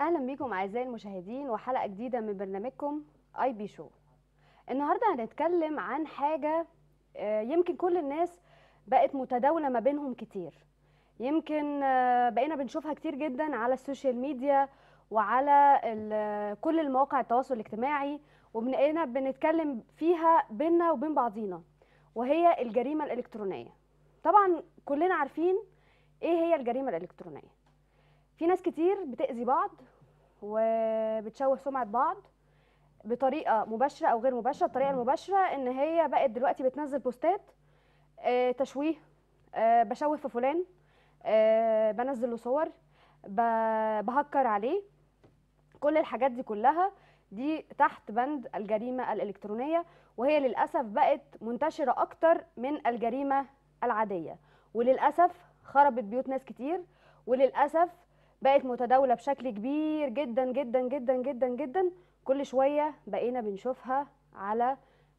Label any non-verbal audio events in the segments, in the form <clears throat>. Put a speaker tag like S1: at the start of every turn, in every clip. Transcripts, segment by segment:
S1: اهلا بيكم اعزائي المشاهدين وحلقه جديده من برنامجكم اي بي شو النهارده هنتكلم عن حاجه آه، يمكن كل الناس بقت متداوله ما بينهم كتير يمكن آه، بقينا بنشوفها كتير جدا على السوشيال ميديا وعلى كل المواقع التواصل الاجتماعي وبقينا بنتكلم فيها بينا وبين بعضينا وهي الجريمه الالكترونيه طبعا كلنا عارفين ايه هي الجريمه الالكترونيه في ناس كتير بتأذي بعض وبتشوه سمعة بعض بطريقة مباشرة أو غير مباشرة الطريقة المباشرة إن هي بقت دلوقتي بتنزل بوستات آه، تشويه آه، بشوه في فلان آه، بنزل له صور بهكر عليه كل الحاجات دي كلها دي تحت بند الجريمة الإلكترونية وهي للأسف بقت منتشرة أكتر من الجريمة العادية وللأسف خربت بيوت ناس كتير وللأسف بقت متداوله بشكل كبير جدا جدا جدا جدا جدا كل شويه بقينا بنشوفها على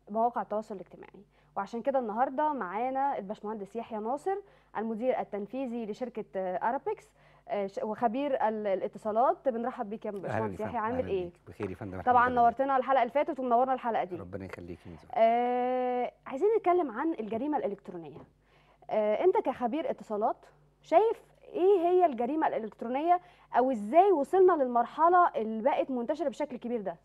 S1: مواقع التواصل الاجتماعي وعشان كده النهارده معانا الباشمهندس يحيى ناصر المدير التنفيذي لشركه ارابكس آه، وخبير الاتصالات بنرحب بيك يا باشمهندس يحيى عامل ايه
S2: بخير يا فندم طبعا نورتنا
S1: الحلقه اللي فاتت ومنورنا الحلقه دي ربنا يخليك آه عايزين نتكلم عن الجريمه الالكترونيه آه انت كخبير اتصالات شايف ايه هي الجريمه الالكترونيه او ازاي وصلنا للمرحله اللي بقت منتشره بشكل كبير ده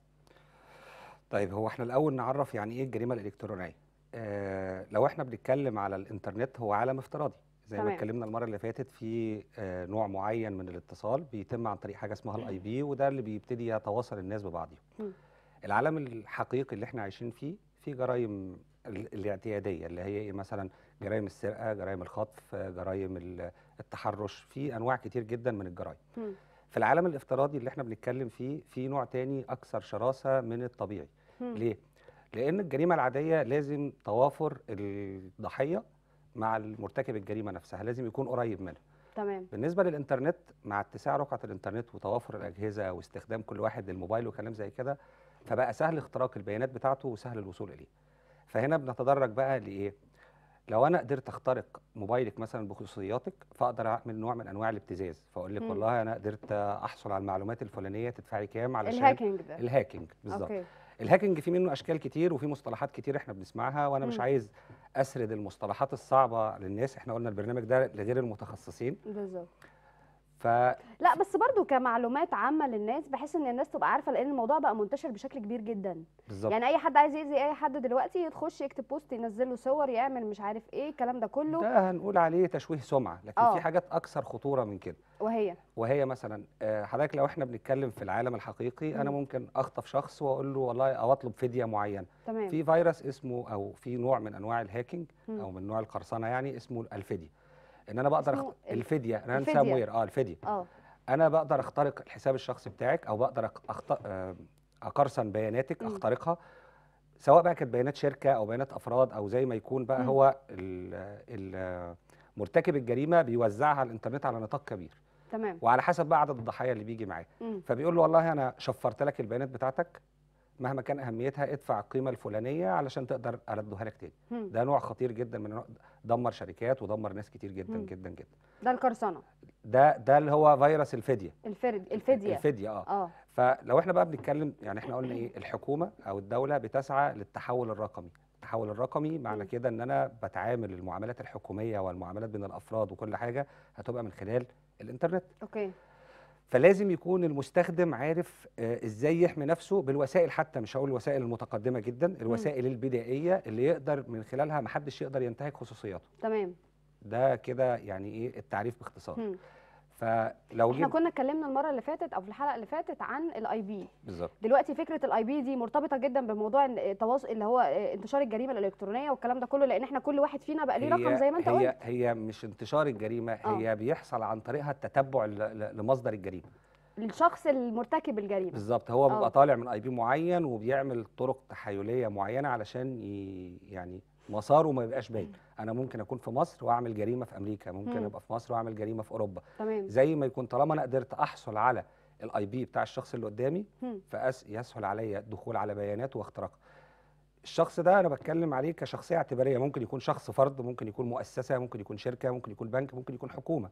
S2: طيب هو احنا الاول نعرف يعني ايه الجريمه الالكترونيه آه لو احنا بنتكلم على الانترنت هو عالم افتراضي زي ما اتكلمنا المره اللي فاتت في آه نوع معين من الاتصال بيتم عن طريق حاجه اسمها الاي بي وده اللي بيبتدي يتواصل الناس ببعضهم العالم الحقيقي اللي احنا عايشين فيه في جرائم الاعتياديه اللي هي إيه مثلا جرائم السرقه جرائم الخطف جرائم التحرش في انواع كتير جدا من الجرائم في العالم الافتراضي اللي احنا بنتكلم فيه في نوع تاني اكثر شراسه من الطبيعي م. ليه لان الجريمه العاديه لازم توافر الضحيه مع المرتكب الجريمه نفسها لازم يكون قريب منها تمام بالنسبه للانترنت مع اتساع رقعه الانترنت وتوافر الاجهزه واستخدام كل واحد للموبايل وكلام زي كده فبقى سهل اختراق البيانات بتاعته وسهل الوصول اليه فهنا بنتدرج بقى لايه لو انا قدرت اخترق موبايلك مثلا بخصوصياتك فاقدر اعمل نوع من انواع الابتزاز فاقول لك والله انا قدرت احصل على المعلومات الفلانيه تدفعي كام علشان الهاكينج ده الهاكينج بالظبط الهاكينج في منه اشكال كتير وفي مصطلحات كتير احنا بنسمعها وانا مش عايز اسرد المصطلحات الصعبه للناس احنا قلنا البرنامج ده لغير المتخصصين بالظبط ف
S1: لا بس برضو كمعلومات عامه للناس بحيث ان الناس تبقى عارفه لان الموضوع بقى منتشر بشكل كبير جدا بالزبط. يعني اي حد عايز يأذي اي حد دلوقتي يخش يكتب بوست ينزل له صور يعمل مش عارف ايه الكلام ده كله ده
S2: هنقول عليه تشويه سمعه لكن أوه. في آه. حاجات اكثر خطوره من كده وهي وهي مثلا آه، حضرتك لو احنا بنتكلم في العالم الحقيقي م. انا ممكن اخطف شخص واقول له والله او اطلب فديه معينه تمام. في فيروس اسمه او في نوع من انواع الهاكينج او من نوع القرصنه يعني اسمه الفديه ان انا بقدر أخ... الفديه انا انسى موير اه الفديه اه انا بقدر اخترق الحساب الشخصي بتاعك او بقدر أخط... آه، اقرصن بياناتك اخترقها سواء بقى كانت بيانات شركه او بيانات افراد او زي ما يكون بقى م. هو مرتكب الجريمه بيوزعها على الانترنت على نطاق كبير تمام وعلى حسب بقى عدد الضحايا اللي بيجي معاه فبيقول له والله انا شفرت لك البيانات بتاعتك مهما كان اهميتها ادفع القيمه الفلانيه علشان تقدر اردها لك تاني ده نوع خطير جدا من دمر شركات ودمر ناس كتير جدا مم. جدا جدا ده القرصنه ده ده اللي هو فيروس الفديه
S1: الفرد الفديه الفديه اه, آه.
S2: فلو احنا بقى بنتكلم يعني احنا قلنا ايه الحكومه او الدوله بتسعى للتحول الرقمي التحول الرقمي معنى كده ان انا بتعامل المعاملات الحكوميه والمعاملات بين الافراد وكل حاجه هتبقى من خلال الانترنت اوكي فلازم يكون المستخدم عارف آه، ازاي يحمي نفسه بالوسائل حتى مش هقول الوسائل المتقدمه جدا الوسائل البدائيه اللي يقدر من خلالها محدش يقدر ينتهك خصوصياته تمام ده كده يعني ايه التعريف باختصار فلو احنا كنا
S1: اتكلمنا المره اللي فاتت او في الحلقه اللي فاتت عن الاي بي بالظبط دلوقتي فكره الاي بي دي مرتبطه جدا بموضوع التواصل آه، اللي هو آه، انتشار الجريمه الالكترونيه والكلام ده كله لان احنا كل واحد فينا بقى ليه رقم زي ما انت هي قلت
S2: هي مش انتشار الجريمه أوه. هي بيحصل عن طريقها التتبع لمصدر الجريمه
S1: الشخص المرتكب الجريمه
S2: بالظبط هو آه. بيبقى طالع من اي بي معين وبيعمل طرق تحايليه معينه علشان يعني مساره ما يبقاش باين انا ممكن اكون في مصر واعمل جريمه في امريكا ممكن ابقى في مصر واعمل جريمه في اوروبا تمام. زي ما يكون طالما انا قدرت احصل على الاي بي بتاع الشخص اللي قدامي فيسهل عليا الدخول على بياناته واختراقها الشخص ده انا بتكلم عليه كشخصيه اعتباريه ممكن يكون شخص فرد ممكن يكون مؤسسه ممكن يكون شركه ممكن يكون بنك ممكن يكون حكومه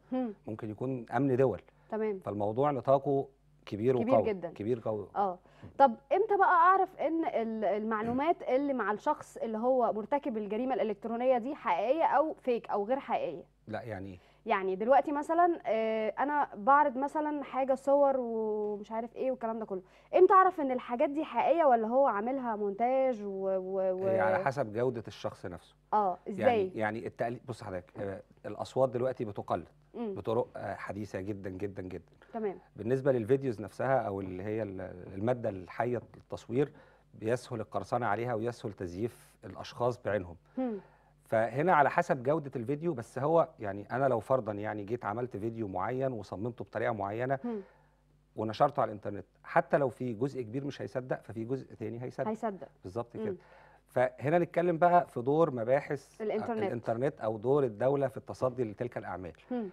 S2: ممكن يكون امن دول تمام فالموضوع نطاقه كبير, وقوي كبير جدا كبير قوي
S1: اه طب امتى بقى اعرف ان المعلومات اللي مع الشخص اللي هو مرتكب الجريمه الالكترونيه دي حقيقيه او فيك او غير حقيقيه
S2: لا يعني ايه
S1: يعني دلوقتي مثلا آه، انا بعرض مثلا حاجه صور ومش عارف ايه والكلام ده كله امتى اعرف ان الحاجات دي حقيقيه ولا هو عاملها مونتاج و, و... هي على حسب
S2: جوده الشخص نفسه
S1: اه ازاي يعني,
S2: يعني التقليد بص حضرتك آه، الاصوات دلوقتي بتقلد بطرق آه، حديثه جدا جدا جدا تمام بالنسبه للفيديوز نفسها او اللي هي الماده الحيه التصوير بيسهل القرصنه عليها ويسهل تزييف الاشخاص بعينهم فهنا على حسب جوده الفيديو بس هو يعني انا لو فرضا يعني جيت عملت فيديو معين وصممته بطريقه معينه مم. ونشرته على الانترنت حتى لو في جزء كبير مش هيصدق ففي جزء تاني هيصدق هيصدق بالظبط كده فهنا نتكلم بقى في دور مباحث الانترنت, الانترنت او دور الدوله في التصدي لتلك الاعمال مم.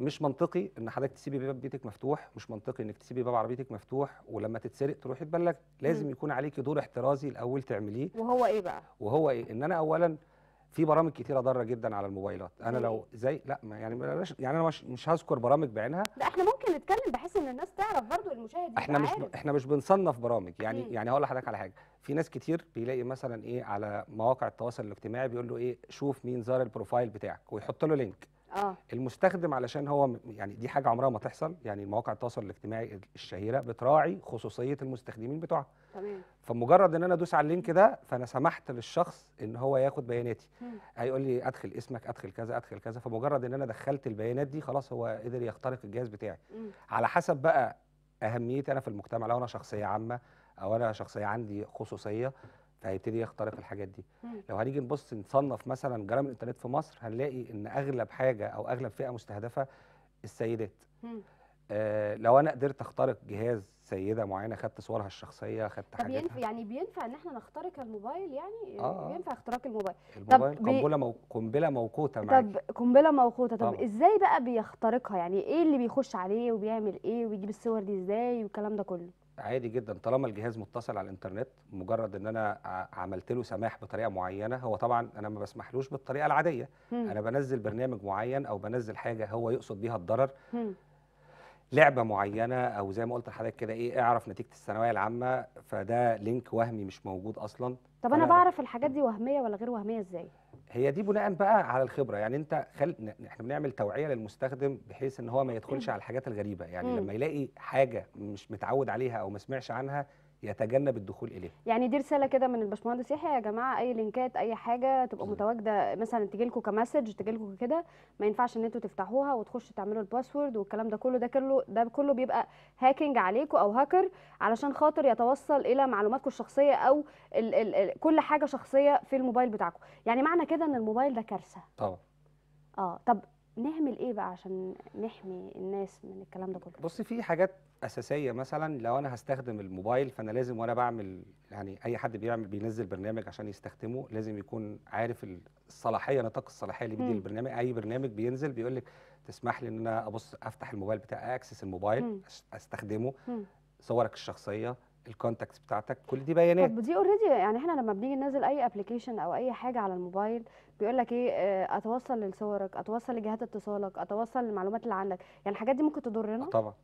S2: مش منطقي ان حضرتك تسيبي باب بيتك مفتوح مش منطقي انك تسيبي باب عربيتك مفتوح ولما تتسرق تروحي تبلغ لازم يكون عليكي دور احترازي الاول تعمليه وهو ايه بقى وهو ايه ان انا اولا في برامج كتيره ضاره جدا على الموبايلات انا لو زي لا يعني بلاش يعني انا مش, مش هذكر برامج بعينها
S1: لا احنا ممكن نتكلم بحيث ان الناس تعرف برضو المشاهد
S3: احنا مش عارف.
S2: احنا مش بنصنف برامج يعني مم. يعني هقول لحضرتك على حاجه في ناس كتير بيلاقي مثلا ايه على مواقع التواصل الاجتماعي بيقول له ايه شوف مين زار البروفايل بتاعك ويحط له لينك آه. المستخدم علشان هو يعني دي حاجه عمرها ما تحصل يعني مواقع التواصل الاجتماعي الشهيره بتراعي خصوصيه المستخدمين بتوعها تمام فمجرد ان انا ادوس على اللينك ده فانا سمحت للشخص ان هو ياخد بياناتي هيقول لي ادخل اسمك ادخل كذا ادخل كذا فمجرد ان انا دخلت البيانات دي خلاص هو قدر يخترق الجهاز بتاعي مم. على حسب بقى اهميتي انا في المجتمع لو انا شخصيه عامه او انا شخصيه عندي خصوصيه هيبتدي يخترق الحاجات دي مم. لو هنيجي نبص نصنف مثلا جرائم الانترنت في مصر هنلاقي ان اغلب حاجه او اغلب فئه مستهدفه السيدات آه لو انا قدرت اخترق جهاز سيده معينه خدت صورها الشخصيه خدت حاجه بينفع
S1: يعني بينفع ان احنا نخترق الموبايل
S2: يعني آه. آه. بينفع
S1: اختراق الموبايل الموبايل طب قنبله
S2: مو... قنبله موقوته معاك طب
S1: قنبله موقوته طب طبعا. ازاي بقى بيخترقها يعني ايه اللي بيخش عليه وبيعمل ايه وبيجيب الصور دي ازاي والكلام ده كله
S2: عادي جدا طالما الجهاز متصل على الانترنت مجرد ان انا عملت له سماح بطريقه معينه هو طبعا انا ما بسمحلوش بالطريقه العاديه مم. انا بنزل برنامج معين او بنزل حاجه هو يقصد بيها الضرر مم. لعبه معينه او زي ما قلت لحضرتك كده ايه اعرف نتيجه الثانويه العامه فده لينك وهمي مش موجود اصلا
S1: طب انا بعرف الحاجات دي وهميه ولا غير وهميه ازاي
S2: هي دي بناء بقى على الخبره يعني انت خل... احنا بنعمل توعيه للمستخدم بحيث ان هو ما يدخلش على الحاجات الغريبه يعني مم. لما يلاقي حاجه مش متعود عليها او ما سمعش عنها يتجنب الدخول اليها
S1: يعني دي رساله كده من الباشمهندس يحيى يا جماعه اي لينكات اي حاجه تبقى متواجده مثلا تجي لكم كمسج تجي لكم كده ما ينفعش ان انتوا تفتحوها وتخشوا تعملوا الباسورد والكلام ده كله ده كله ده كله بيبقى هاكينج عليكم او هاكر علشان خاطر يتوصل الى معلوماتكم الشخصيه او الـ الـ الـ كل حاجه شخصيه في الموبايل بتاعكم يعني معنى كده ان الموبايل ده كارثه طبعا اه طب نعمل ايه بقى عشان نحمي الناس من الكلام ده كله
S2: بصي في حاجات اساسيه مثلا لو انا هستخدم الموبايل فانا لازم وانا بعمل يعني اي حد بيعمل بينزل برنامج عشان يستخدمه لازم يكون عارف الصلاحيه نطاق الصلاحيه اللي بيدي البرنامج اي برنامج بينزل بيقول لك تسمح لي ان انا ابص افتح الموبايل بتاعي اكسس الموبايل مم. استخدمه مم. صورك الشخصيه الكونتاكتس بتاعتك كل دي بيانات طب
S1: دي اوريدي يعني احنا لما بنيجي ننزل اي ابلكيشن او اي حاجه على الموبايل بيقول لك ايه آه، اتوصل لصورك اتوصل لجهات اتصالك اتوصل للمعلومات اللي عندك يعني الحاجات دي ممكن تضرنا آه،
S3: طبعا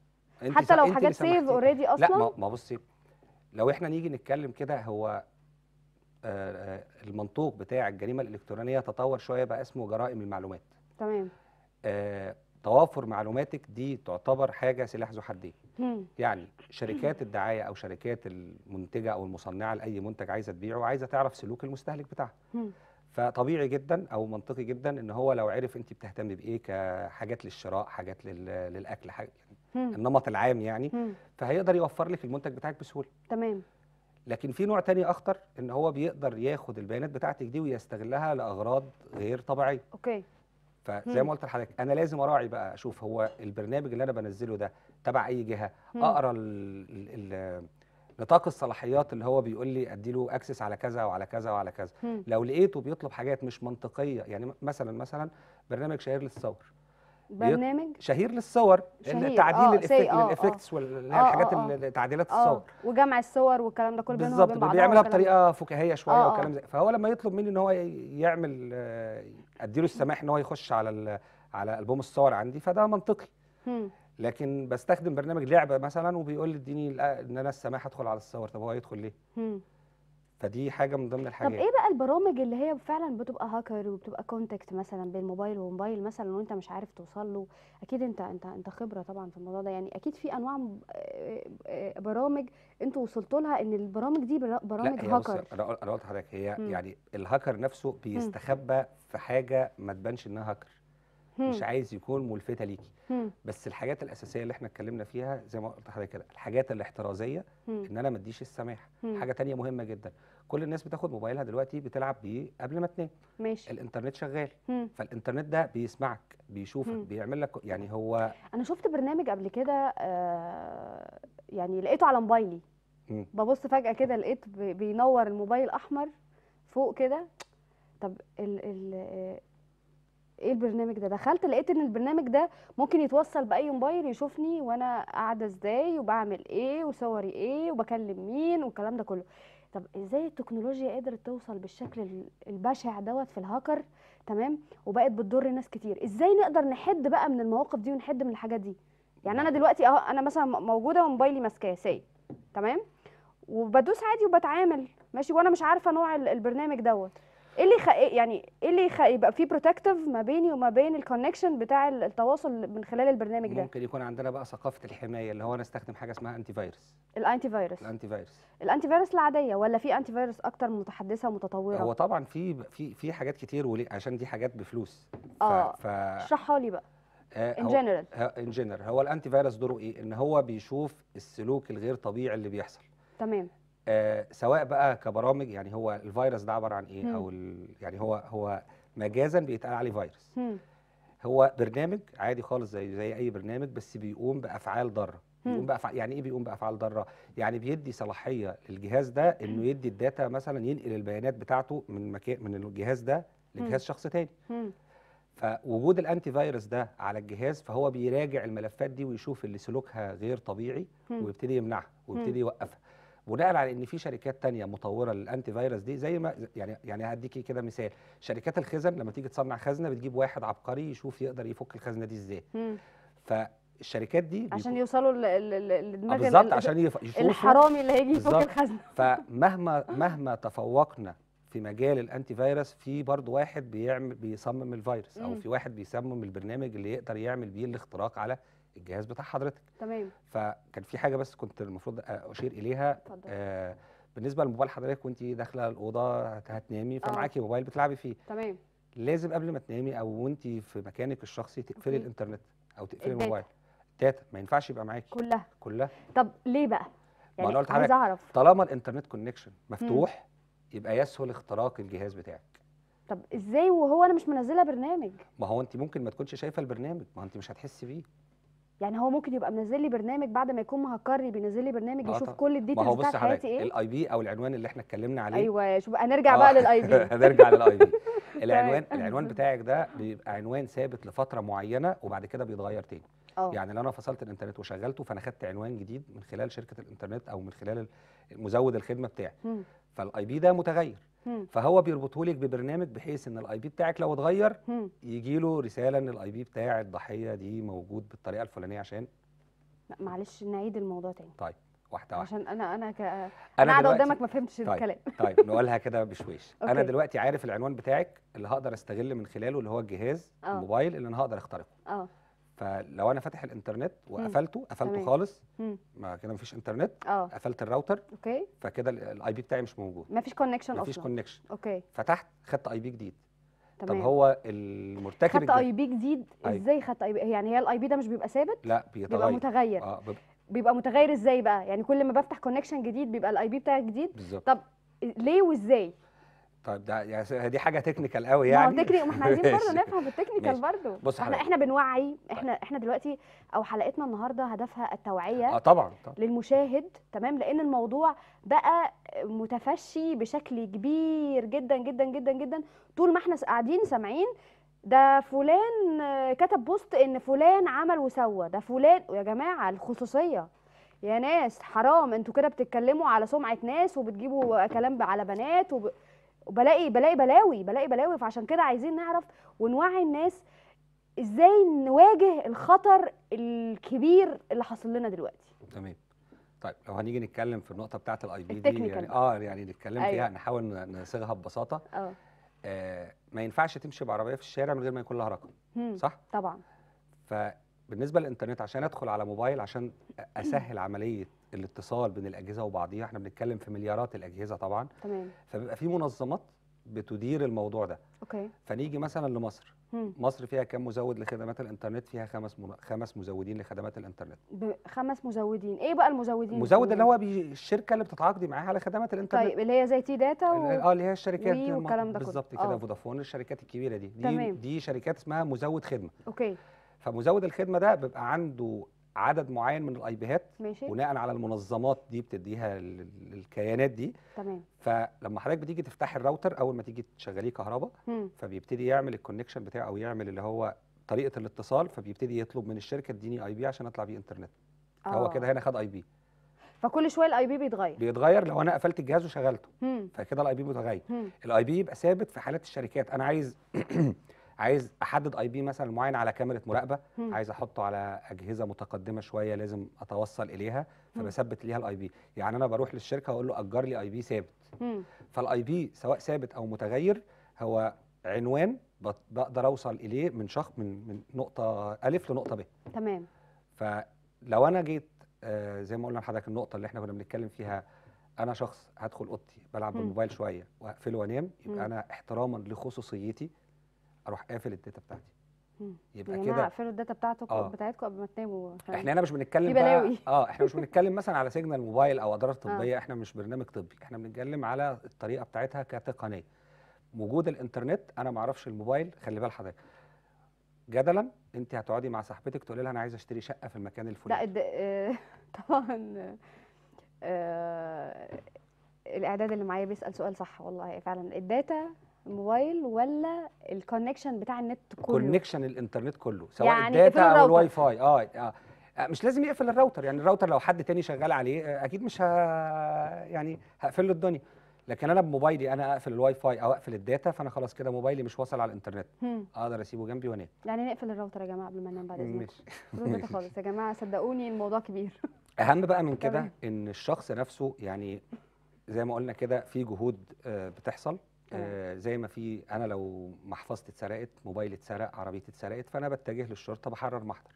S3: انت حتى لو انت حاجات سيف
S1: اوريدي اصلا لا
S2: ما بصي لو احنا نيجي نتكلم كده هو آه، المنطوق بتاع الجريمه الالكترونيه تطور شويه بقى اسمه جرائم المعلومات تمام توافر معلوماتك دي تعتبر حاجه سلاح ذو حدين يعني شركات الدعايه او شركات المنتجه او المصنعه لاي منتج عايزه تبيعه عايزه تعرف سلوك المستهلك بتاعها فطبيعي جدا او منطقي جدا ان هو لو عرف انت بتهتمي بايه كحاجات للشراء حاجات للاكل حاجة النمط العام يعني فهيقدر يوفر لك المنتج بتاعك بسهوله تمام لكن في نوع تاني اخطر ان هو بيقدر ياخد البيانات بتاعتك دي ويستغلها لاغراض غير طبيعيه اوكي فزي ما قلت لحضرتك انا لازم اراعي بقى اشوف هو البرنامج اللي انا بنزله ده تبع اي جهه اقرا ال ال ال نطاق الصلاحيات اللي هو بيقول لي ادي له اكسس على كذا وعلى كذا وعلى كذا مم. لو لقيته بيطلب حاجات مش منطقيه يعني مثلا مثلا برنامج شهير للصور برنامج شهير للصور شهير. تعديل آه، الإفكت آه، الافكتس آه. واللي هي الحاجات تعديلات آه. الصور
S1: وجمع الصور والكلام ده كله بينهم بالظبط بيعملها بطريقه
S2: فكاهيه شويه وكلام زي فهو لما يطلب مني ان هو يعمل ادي له السماح ان هو يخش على على البوم الصور عندي فده منطقي لكن بستخدم برنامج لعبه مثلا وبيقول لي اديني ان انا السماح ادخل على الصور طب هو هيدخل ليه؟ فدي حاجه من ضمن الحاجات طب ايه
S1: بقى البرامج اللي هي فعلا بتبقى هاكر وبتبقى كونتاكت مثلا بين موبايل وموبايل مثلا وانت مش عارف توصل له اكيد انت انت انت خبره طبعا في الموضوع ده يعني اكيد في انواع برامج انتوا وصلتوا لها ان البرامج دي برامج لا هاكر
S2: انا قلت لحضرتك هي مم. يعني الهاكر نفسه بيستخبى مم. في حاجه ما تبانش انها هاكر مش عايز يكون ملفتة ليكي بس الحاجات الأساسية اللي احنا اتكلمنا فيها زي ما قلت لحضرتك كده الحاجات الاحترازية إن أنا ما اديش السماح حاجة تانية مهمة جدا كل الناس بتاخد موبايلها دلوقتي بتلعب بيه قبل ما تنام ماشي الانترنت شغال فالانترنت ده بيسمعك بيشوفك مم. بيعمل لك يعني هو
S1: انا شفت برنامج قبل كده آه يعني لقيته على موبايلي ببص فجاه كده لقيت بينور الموبايل احمر فوق كده طب ال ال ايه البرنامج ده دخلت لقيت ان البرنامج ده ممكن يتوصل باي موبايل يشوفني وانا قاعده ازاي وبعمل ايه وصوري ايه وبكلم مين والكلام ده كله طب ازاي التكنولوجيا قدرت توصل بالشكل البشع دوت في الهاكر تمام وبقت بتضر ناس كتير ازاي نقدر نحد بقى من المواقف دي ونحد من الحاجات دي يعني انا دلوقتي اهو انا مثلا موجوده وموبايلي ماسكاه ساي تمام وبدوس عادي وبتعامل ماشي وانا مش عارفه نوع البرنامج دوت ايه اللي خ... إيه يعني ايه اللي خ... يبقى في بروتكتيف ما بيني وما بين الكونكشن بتاع التواصل من خلال البرنامج ده
S2: ممكن يكون عندنا بقى ثقافه الحمايه اللي هو انا استخدم حاجه اسمها انتي فايروس
S1: الانتي فايروس الانتي فايروس الانتي فايروس العاديه ولا في انتي فايروس اكتر متحدثه ومتطوره هو
S2: طبعا في في في حاجات كتير وليه عشان دي حاجات بفلوس اه ف... اشرحها لي بقى ان جنرال ان جنرال هو الانتي فايروس دوره ايه ان هو بيشوف السلوك الغير طبيعي اللي بيحصل تمام آه، سواء بقى كبرامج يعني هو الفيروس ده عباره عن ايه مم. او يعني هو هو مجازا بيتقال عليه فيروس مم. هو برنامج عادي خالص زي زي اي برنامج بس بيقوم بافعال ضاره بيقوم بافعال يعني ايه بيقوم بافعال ضاره يعني بيدي صلاحيه للجهاز ده انه يدي الداتا مثلا ينقل البيانات بتاعته من مكان من الجهاز ده لجهاز شخص تاني فوجود الانتي فايروس ده على الجهاز فهو بيراجع الملفات دي ويشوف اللي سلوكها غير طبيعي ويبتدي يمنعها ويبتدي يوقفها بناء على ان في شركات تانية مطوره للانتي فيروس دي زي ما يعني يعني هديكي كده مثال شركات الخزن لما تيجي تصنع خزنه بتجيب واحد عبقري يشوف يقدر يفك الخزنه دي ازاي فالشركات دي عشان
S1: يوصلوا لدماغ آه، بالظبط عشان يشوفوا الحرامي اللي هيجي يفك الخزنه
S2: فمهما مهما تفوقنا في مجال الانتي فيروس في برضه واحد بيعمل بيصمم الفيروس او في واحد بيصمم البرنامج اللي يقدر يعمل بيه الاختراق على الجهاز بتاع حضرتك تمام فكان في حاجه بس كنت المفروض اشير اليها آه بالنسبه لموبايل حضرتك وانت داخله الاوضه هتنامي فمعاكي اه. موبايل بتلعبي فيه تمام لازم قبل ما تنامي او وانت في مكانك الشخصي تقفلي الانترنت او تقفلي الموبايل الداتا ما ينفعش يبقى معاكي كلها كلها
S3: طب ليه بقى يعني ما عايز اعرف
S2: طالما الانترنت كونكشن مفتوح مم. يبقى يسهل اختراق الجهاز بتاعك
S1: طب ازاي وهو انا مش منزله برنامج
S2: ما هو انت ممكن ما تكونش شايفه البرنامج ما انت مش هتحسي بيه
S1: يعني هو ممكن يبقى منزل لي برنامج بعد ما يكون مهكرني بينزل لي برنامج يشوف كل الديتيلز بتاعت حياتي ايه الاي
S2: بي او العنوان اللي احنا اتكلمنا عليه ايوه
S1: شوف هنرجع آه. بقى للاي
S2: بي هنرجع للاي طيب. بي العنوان العنوان <laughs> بتاعك ده بيبقى عنوان ثابت لفتره معينه وبعد كده بيتغير تاني أوه. يعني لو انا فصلت الانترنت وشغلته فانا خدت عنوان جديد من خلال شركه الانترنت او من خلال مزود الخدمه بتاعي فالاي بي ده متغير فهو بيربطه لك ببرنامج بحيث ان الاي بي بتاعك لو اتغير يجي له رساله ان الاي بي بتاع الضحيه دي موجود بالطريقه الفلانيه عشان
S1: لا معلش نعيد الموضوع تاني طيب واحده واحده عشان انا انا ك انا قاعده قدامك ما فهمتش طيب الكلام <laughs> طيب نقولها
S2: كده بشويش أوكي. انا دلوقتي عارف العنوان بتاعك اللي هقدر استغل من خلاله اللي هو الجهاز أوه. الموبايل اللي انا هقدر اخترقه اه فلو انا فاتح الانترنت وقفلته قفلته تمام. خالص ما كده مفيش انترنت آه. قفلت الراوتر اوكي فكده الاي بي بتاعي مش موجود
S1: مفيش كونكشن اصلا مفيش كونكشن اوكي
S2: فتحت خدت اي بي جديد تمام. طب هو المرتكب خدت اي
S1: بي جديد أيوة. ازاي خدت اي بي يعني هي الاي بي ده مش بيبقى ثابت
S3: لا بيتغير بيبقى متغير اه بيبقى,
S1: بيبقى متغير ازاي بقى يعني كل ما بفتح كونكشن جديد بيبقى الاي بي بتاعي جديد بالظبط طب ليه وازاي
S2: طيب ده يعني دي حاجه تكنيكال قوي يعني ما هو تكنيك يعني. ما احنا عايزين <laughs> برضه نفهم
S1: التكنيكال برضه بص احنا احنا بنوعي احنا طيب. احنا دلوقتي او حلقتنا النهارده هدفها التوعيه اه طبعا, طبعا للمشاهد تمام لان الموضوع بقى متفشي بشكل كبير جدا جدا جدا جدا طول ما احنا قاعدين سامعين ده فلان كتب بوست ان فلان عمل وسوى ده فلان يا جماعه الخصوصيه يا ناس حرام انتوا كده بتتكلموا على سمعه ناس وبتجيبوا كلام على بنات وب... وبلاقي بلاقي بلاوي بلاقي بلاوي فعشان كده عايزين نعرف ونوعي الناس ازاي نواجه الخطر الكبير اللي حاصل لنا دلوقتي
S2: تمام طيب لو هنيجي نتكلم في النقطه بتاعه الاي بي دي يعني اه يعني نتكلم أيوة. فيها نحاول نصيغها ببساطه أوه. اه ما ينفعش تمشي بعربيه في الشارع من غير ما يكون لها رقم صح طبعا فبالنسبه للانترنت عشان ادخل على موبايل عشان اسهل عمليه الاتصال بين الاجهزه وبعضيها احنا بنتكلم في مليارات الاجهزه طبعا تمام فبيبقى في منظمات بتدير الموضوع ده اوكي فنيجي مثلا لمصر هم. مصر فيها كم مزود لخدمات الانترنت فيها خمس من... خمس مزودين لخدمات الانترنت
S1: ب... خمس مزودين ايه بقى المزودين المزود اللي هو
S2: بي... الشركه اللي بتتعاقدي معاها على خدمات الانترنت طيب
S1: اللي هي زي تي داتا و... اه
S2: اللي هي الشركات دي والكلام ده بالظبط كده آه. فودافون الشركات الكبيره دي دي, تمام. دي شركات اسمها مزود خدمه اوكي فمزود الخدمه ده بيبقى عنده عدد معين من الاي بيهات بناء على المنظمات دي بتديها للكيانات دي تمام فلما حضرتك بتيجي تفتحي الراوتر اول ما تيجي تشغليه كهرباء فبيبتدي يعمل الكونكشن بتاعه او يعمل اللي هو طريقه الاتصال فبيبتدي يطلب من الشركه اديني اي بي عشان اطلع بيه انترنت آه. هو كده هنا خد اي بي
S1: فكل شويه الاي بي بيتغير
S2: بيتغير لو انا قفلت الجهاز وشغلته فكده الاي بي متغير الاي بي يبقى ثابت في حالات الشركات انا عايز <clears throat> <coughs> عايز احدد اي بي مثلا معين على كاميرا مراقبه عايز احطه على اجهزه متقدمه شويه لازم اتوصل اليها فبثبت ليها الاي بي يعني انا بروح للشركه واقول له اجر لي اي بي ثابت فالاي بي سواء ثابت او متغير هو عنوان بقدر اوصل اليه من شخص من من نقطه الف لنقطه ب تمام فلو انا جيت آه، زي ما قلنا لحضرتك النقطه اللي احنا كنا بنتكلم فيها انا شخص هدخل اوضتي بلعب بالموبايل شويه واقفله وانام يبقى انا احتراما لخصوصيتي اروح قافل الداتا بتاعتي
S3: يبقى يعني كده
S1: اقفلوا الداتا بتاعتكم آه. بتاعتكم قبل ما تناموا احنا هنا مش
S2: بنتكلم بقى اه احنا مش بنتكلم مثلا على سيجنال موبايل او اضرار آه. طبيه آه. احنا مش برنامج طبي احنا بنتكلم على الطريقه بتاعتها كتقنيه وجود الانترنت انا ما اعرفش الموبايل خلي بال حضرتك جدلا انت هتقعدي مع صاحبتك تقولي لها انا عايزه اشتري شقه في المكان الفلاني
S1: لا آه <laughs> طبعا آه الاعداد اللي معايا بيسال سؤال صح والله فعلا الداتا موبايل ولا الكونكشن بتاع النت كله
S2: كونكشن الانترنت كله سواء يعني الداتا او الواي فاي اه, آه. مش لازم يقفل الراوتر يعني الراوتر لو حد تاني شغال عليه آه، اكيد مش ه... يعني هقفل له الدنيا لكن انا بموبايلي انا اقفل الواي فاي او اقفل الداتا فانا خلاص كده موبايلي مش واصل على الانترنت اقدر اسيبه جنبي وانام
S1: يعني نقفل الراوتر يا جماعه قبل ما ننام بعد اذنكم خالص يا جماعه صدقوني الموضوع كبير
S2: <laughs> اهم بقى من كده إيه؟ ان الشخص نفسه يعني زي ما قلنا كده في جهود آه، بتحصل آه زي ما في انا لو محفظتي اتسرقت موبايلي اتسرق عربيتي اتسرقت فانا بتجه للشرطه بحرر محضر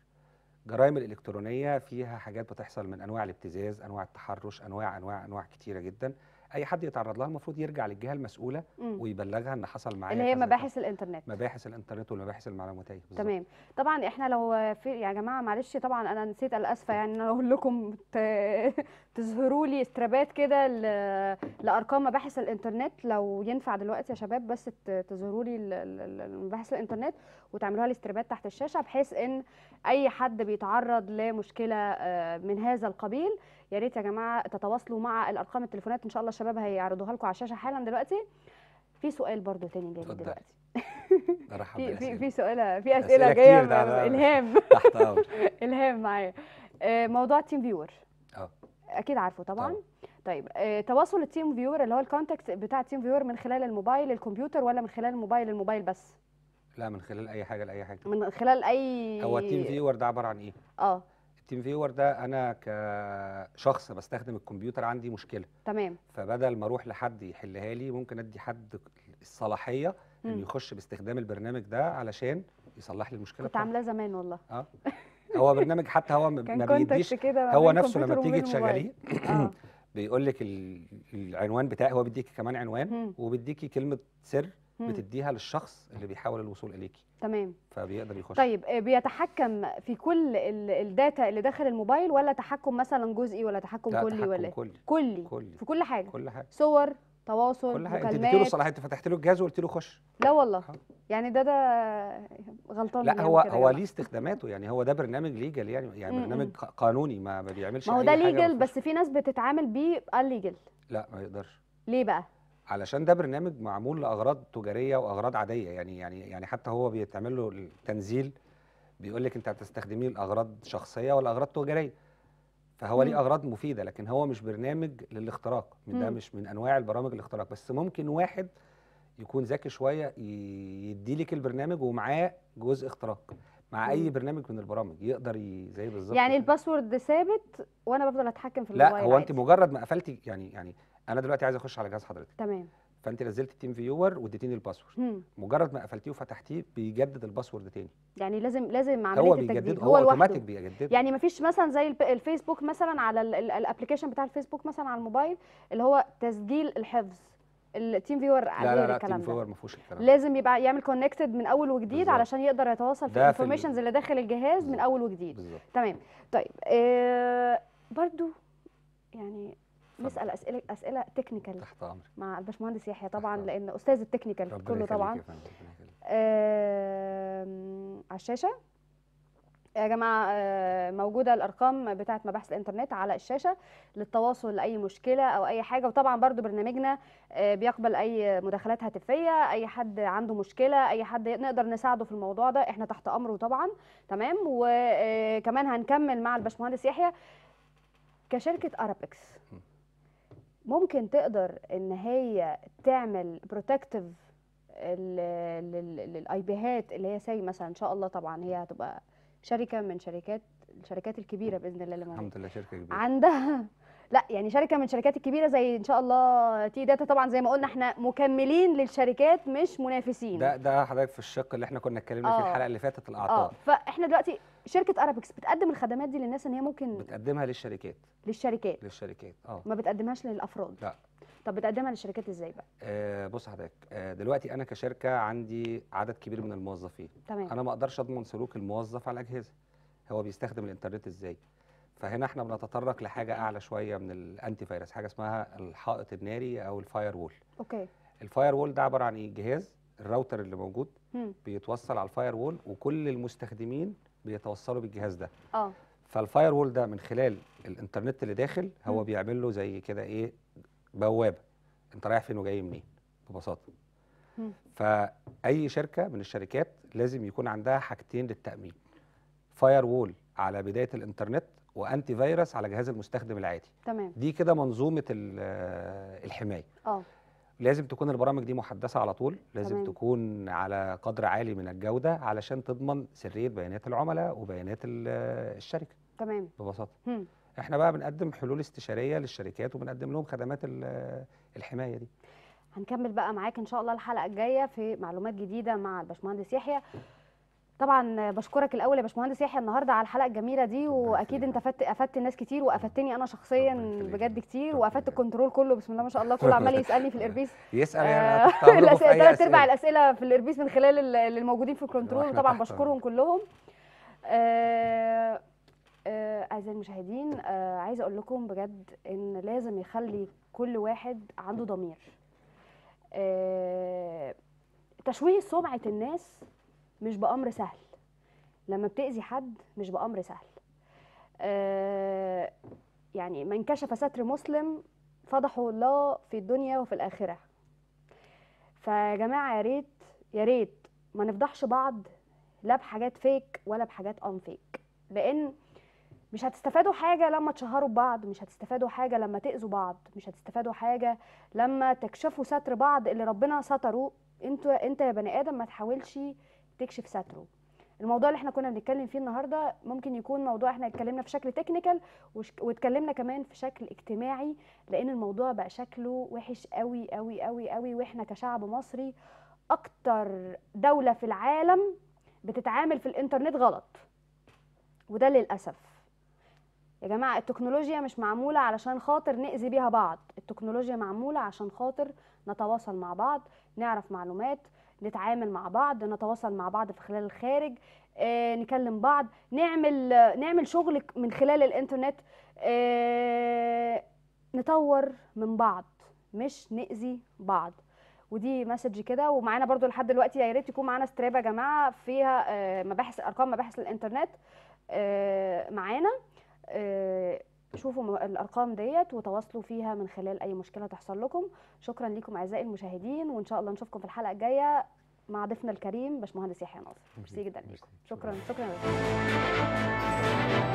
S2: الجرائم الالكترونيه فيها حاجات بتحصل من انواع الابتزاز انواع التحرش انواع انواع انواع كتيره جدا اي حد يتعرض لها المفروض يرجع للجهه المسؤوله مم. ويبلغها ان حصل معاه اللي هي
S1: مباحث الانترنت
S2: مباحث الانترنت والمباحث المعلوماتيه بالظبط
S1: تمام طبعا احنا لو في يا جماعه معلش طبعا انا نسيت الاسفه يعني انا اقول لكم ت... تظهروا لي استرابات كده ل... لارقام مباحث الانترنت لو ينفع دلوقتي يا شباب بس تظهروا لي مباحث الانترنت وتعملوها لي استرابات تحت الشاشه بحيث ان اي حد بيتعرض لمشكله آه، من هذا القبيل يا ريت يا جماعه تتواصلوا مع الارقام التليفونات ان شاء الله الشباب هيعرضوها لكم على الشاشه حالا دلوقتي في سؤال برضو تاني جاي دلوقتي
S3: <laughs> في في
S1: في سؤال في
S3: اسئله جايه الهام <laughs> <laughs>
S1: الهام معايا آه، موضوع التيم فيور اه اكيد عارفه طبعا, طبعا. طيب آه، تواصل التيم فيور اللي هو الكونتاكت بتاع التيم فيور من خلال الموبايل الكمبيوتر ولا من خلال الموبايل الموبايل بس
S2: لا من خلال اي حاجه لاي حاجه
S1: من خلال اي هو التيم فيور ده عباره عن ايه اه
S2: التيم فيور ده انا كشخص بستخدم الكمبيوتر عندي مشكله تمام فبدل ما اروح لحد يحلها لي ممكن ادي حد الصلاحيه انه يخش باستخدام البرنامج ده علشان يصلح لي المشكله كنت عاملاه زمان والله اه هو برنامج حتى هو <laughs> ما بيديش هو نفسه لما بتيجي تشغليه آه. <coughs> بيقول لك العنوان بتاعي هو بيديكي كمان عنوان وبيديكي كلمه سر بتديها للشخص اللي بيحاول الوصول اليكي تمام فبيقدر يخش طيب
S1: آه، بيتحكم في كل الداتا اللي داخل الموبايل ولا تحكم مثلا جزئي ولا تحكم كلي تحكم ولا كلي. كلي كلي في كل حاجه كل حاجه صور تواصل كل حاجه انت اديتي له صلاحيه
S2: انت فتحت له الجهاز وقلت له خش
S1: لا والله ها. اه. يعني ده ده غلطان لا يعني هو هو ليه
S2: استخداماته يعني هو ده برنامج ليجل يعني يعني برنامج م -م. قانوني ما بيعملش ما هو ده ليجل
S1: بس في ناس بتتعامل بيه الليجل
S2: لا ما يقدرش ليه بقى علشان ده برنامج معمول لاغراض تجاريه واغراض عاديه يعني يعني يعني حتى هو بيتعمل له التنزيل بيقول لك انت هتستخدميه لاغراض شخصيه ولا اغراض تجاريه فهو ليه اغراض مفيده لكن هو مش برنامج للاختراق ده مش من انواع البرامج الاختراق بس ممكن واحد يكون ذكي شويه يدي لك البرنامج ومعاه جزء اختراق مع اي برنامج من البرامج يقدر زي بالظبط يعني
S1: الباسورد ثابت وانا بفضل اتحكم في الموبايل لا هو انت
S2: مجرد ما قفلتي يعني يعني انا دلوقتي عايز اخش على جهاز حضرتك تمام فانت نزلت التيم فيور واديتيني الباسورد مجرد ما قفلتيه وفتحتيه بيجدد الباسورد تاني
S1: يعني لازم لازم عمليه هو بيجدد هو, اوتوماتيك بيجدد يعني مفيش مثلا زي الفيسبوك مثلا على الابلكيشن بتاع الفيسبوك مثلا على الموبايل اللي هو تسجيل الحفظ التيم فيور لا لا لا الكلام فيور
S2: ما فيهوش الكلام لازم
S1: يبقى يعمل كونكتد من اول وجديد بالزبط. علشان يقدر يتواصل في الانفورميشنز اللي داخل الجهاز بالزبط. من اول وجديد بالزبط. تمام طيب آه برضو يعني نسال اسئله اسئله تكنيكال تحت امرك مع الباشمهندس يحيى طبعا لان استاذ التكنيكال كله طبعا على الشاشه يا جماعه موجوده الارقام بتاعه مباحث الانترنت على الشاشه للتواصل لاي مشكله او اي حاجه وطبعا برضو برنامجنا بيقبل اي مداخلات هاتفيه اي حد عنده مشكله اي حد نقدر نساعده في الموضوع ده احنا تحت امره طبعا تمام وكمان هنكمل مع الباشمهندس يحيى كشركه ارابكس ممكن تقدر ان هي تعمل بروتكتيف للاي بيهات اللي هي ساي مثلا ان شاء الله طبعا هي هتبقى شركه من شركات الشركات الكبيره باذن الله اللي الحمد لله شركه كبيره عندها <laughs> لا يعني شركه من الشركات الكبيره زي ان شاء الله تي داتا طبعا زي ما قلنا احنا مكملين للشركات مش
S2: منافسين ده ده حضرتك في الشق اللي احنا كنا اتكلمنا فيه آه. الحلقه اللي فاتت الاعطاء اه
S1: فاحنا دلوقتي شركه ارابكس بتقدم الخدمات دي للناس ان هي ممكن
S2: بتقدمها للشركات للشركات للشركات اه
S1: ما بتقدمهاش للافراد لا طب بتقدمها للشركات ازاي بقى
S2: آه بص حضرتك آه دلوقتي انا كشركه عندي عدد كبير من الموظفين تمام. انا ما اقدرش اضمن سلوك الموظف على الاجهزه هو بيستخدم الانترنت ازاي فهنا احنا بنتطرق لحاجه اعلى شويه من الانتي فايروس حاجه اسمها الحائط الناري او الفاير وول اوكي الفاير وول ده عباره عن ايه جهاز الراوتر اللي موجود م. بيتوصل على الفاير وول وكل المستخدمين بيتوصلوا بالجهاز ده اه فالفاير وول ده من خلال الانترنت اللي داخل هو م. بيعمل له زي كده ايه بوابه انت رايح فين وجاي منين ببساطه فاي شركه من الشركات لازم يكون عندها حاجتين للتامين فاير وول على بدايه الانترنت وانتي فيروس على جهاز المستخدم العادي تمام دي كده منظومه الحمايه اه لازم تكون البرامج دي محدثه على طول لازم تمام. تكون على قدر عالي من الجوده علشان تضمن سريه بيانات العملاء وبيانات آه، الشركه تمام ببساطه هم. احنا بقى بنقدم حلول استشاريه للشركات وبنقدم لهم خدمات آه، الحمايه دي
S1: هنكمل بقى معاك ان شاء الله الحلقه الجايه في معلومات جديده مع الباشمهندس يحيى طبعا بشكرك الاول يا باشمهندس يحيى النهارده على الحلقه الجميله دي واكيد انت افدت افدت ناس كتير وافدتني انا شخصيا بجد كتير وافدت الكنترول كله بسم الله ما شاء الله كله عمال <laughs> يسالني في الاربيس يسال يعني
S2: آه، انا
S1: ثلاث <laughs> اربع الاسئله في الاربيس من خلال اللي موجودين في الكنترول وطبعا بشكرهم كلهم آه، آه، اعزائي المشاهدين عايزه اقول لكم بجد ان لازم يخلي كل واحد عنده ضمير تشويه سمعه الناس مش بأمر سهل لما بتأذي حد مش بأمر سهل آه، يعني من كشف ستر مسلم فضحه الله في الدنيا وفي الآخرة فيا جماعة يا ريت يا ريت ما نفضحش بعض لا بحاجات فيك ولا بحاجات أن فيك لأن مش هتستفادوا حاجة لما تشهروا ببعض مش هتستفادوا حاجة لما تأذوا بعض مش هتستفادوا حاجة لما تكشفوا ستر بعض اللي ربنا ستره انت انت يا بني ادم ما تحاولش تكشف ستره الموضوع اللي احنا كنا بنتكلم فيه النهارده ممكن يكون موضوع احنا اتكلمنا في شكل تكنيكال واتكلمنا كمان في شكل اجتماعي لان الموضوع بقى شكله وحش قوي قوي قوي قوي واحنا كشعب مصري اكتر دوله في العالم بتتعامل في الانترنت غلط وده للاسف يا جماعه التكنولوجيا مش معموله علشان خاطر ناذي بيها بعض التكنولوجيا معموله عشان خاطر نتواصل مع بعض نعرف معلومات نتعامل مع بعض نتواصل مع بعض في خلال الخارج آه، نكلم بعض نعمل نعمل شغل من خلال الانترنت آه، نطور من بعض مش نأذي بعض ودي مسج كده ومعانا برضو لحد دلوقتي يا ريت يكون معانا ستراب يا جماعه فيها آه، مباحث ارقام مباحث الانترنت معانا شوفوا الارقام ديت وتواصلوا فيها من خلال اي مشكله تحصل لكم شكرا لكم اعزائي المشاهدين وان شاء الله نشوفكم في الحلقه الجايه مع ضيفنا الكريم باشمهندس يحيى ناصر ميرسي جدا لكم شكرا شكرا, شكرا.